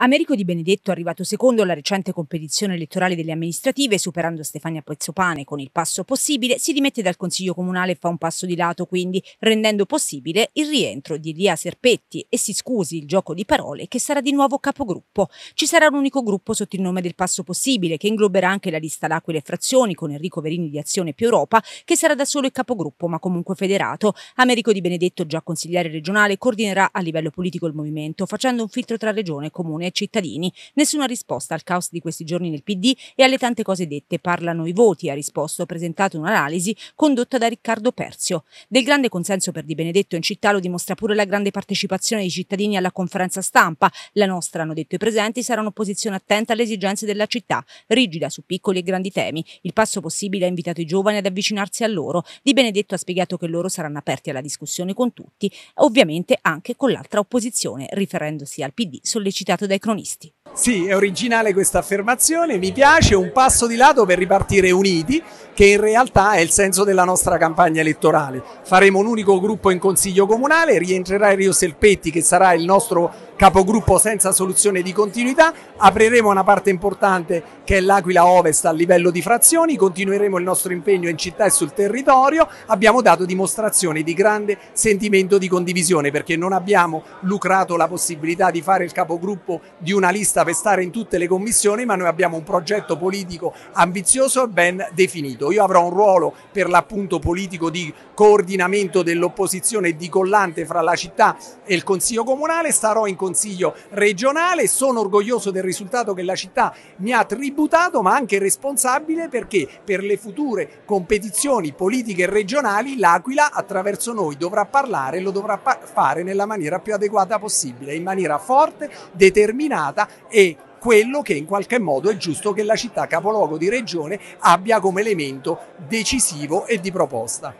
Americo Di Benedetto è arrivato secondo alla recente competizione elettorale delle amministrative, superando Stefania Pezzopane con il passo possibile, si dimette dal Consiglio Comunale e fa un passo di lato, quindi rendendo possibile il rientro di Lia Serpetti e si scusi il gioco di parole che sarà di nuovo capogruppo. Ci sarà un unico gruppo sotto il nome del passo possibile, che ingloberà anche la lista L'Aquila e Frazioni con Enrico Verini di Azione più Europa, che sarà da solo il capogruppo ma comunque federato. Americo Di Benedetto, già consigliere regionale, coordinerà a livello politico il movimento, facendo un filtro tra regione e comune e cittadini. Nessuna risposta al caos di questi giorni nel PD e alle tante cose dette. Parlano i voti, ha risposto, presentato un'analisi condotta da Riccardo Persio. Del grande consenso per Di Benedetto in città lo dimostra pure la grande partecipazione dei cittadini alla conferenza stampa. La nostra, hanno detto i presenti, sarà un'opposizione attenta alle esigenze della città, rigida su piccoli e grandi temi. Il passo possibile ha invitato i giovani ad avvicinarsi a loro. Di Benedetto ha spiegato che loro saranno aperti alla discussione con tutti, ovviamente anche con l'altra opposizione, riferendosi al PD sollecitato dai dai cronisti. Sì, è originale questa affermazione, mi piace, un passo di lato per ripartire uniti, che in realtà è il senso della nostra campagna elettorale. Faremo un unico gruppo in Consiglio Comunale, rientrerà Rio Selpetti che sarà il nostro capogruppo senza soluzione di continuità, apriremo una parte importante che è l'Aquila Ovest a livello di frazioni, continueremo il nostro impegno in città e sul territorio, abbiamo dato dimostrazione di grande sentimento di condivisione perché non abbiamo lucrato la possibilità di fare il capogruppo di una lista per stare in tutte le commissioni, ma noi abbiamo un progetto politico ambizioso e ben definito partito, io avrò un ruolo per l'appunto politico di coordinamento dell'opposizione e di collante fra la città e il Consiglio Comunale, starò in Consiglio regionale, sono orgoglioso del risultato che la città mi ha tributato, ma anche responsabile perché per le future competizioni politiche regionali l'Aquila attraverso noi dovrà parlare e lo dovrà fare nella maniera più adeguata possibile, in maniera forte, determinata e quello che in qualche modo è giusto che la città capoluogo di regione abbia come elemento decisivo e di proposta.